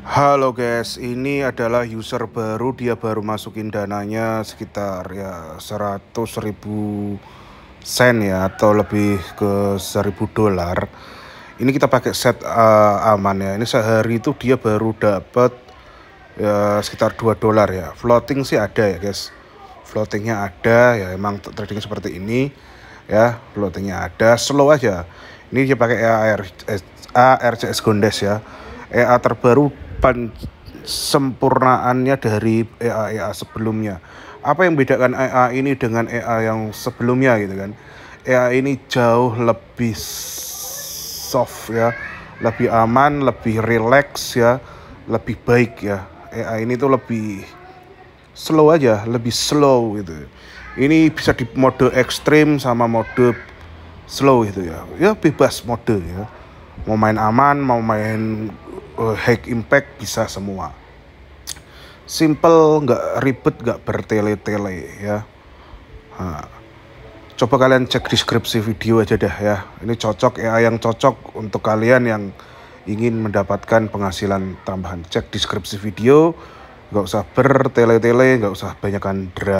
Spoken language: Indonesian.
Halo guys, ini adalah user baru dia baru masukin dananya sekitar ya seratus ribu sen ya atau lebih ke 1000 dolar. Ini kita pakai set uh, aman ya. Ini sehari itu dia baru dapat ya sekitar 2 dolar ya. Floating sih ada ya guys. Floatingnya ada ya emang trading seperti ini ya. Floatingnya ada, slow aja. Ini dia pakai ARCS, ARCS Gondes ya. EA terbaru sempurnaannya dari EA-EA e sebelumnya. Apa yang bedakan EA ini dengan EA yang sebelumnya gitu kan? EA ini jauh lebih soft ya, lebih aman, lebih relax ya, lebih baik ya. EA ini tuh lebih slow aja, lebih slow gitu. Ini bisa di mode ekstrim sama mode slow gitu ya. Ya bebas mode ya. Mau main aman, mau main uh, eh, high impact bisa semua. Simple, nggak ribet, nggak bertele-tele ya. Ha. coba kalian cek deskripsi video aja deh ya. Ini cocok ya yang cocok untuk kalian yang ingin mendapatkan penghasilan tambahan. Cek deskripsi video, nggak usah bertele-tele, nggak usah banyakkan drama.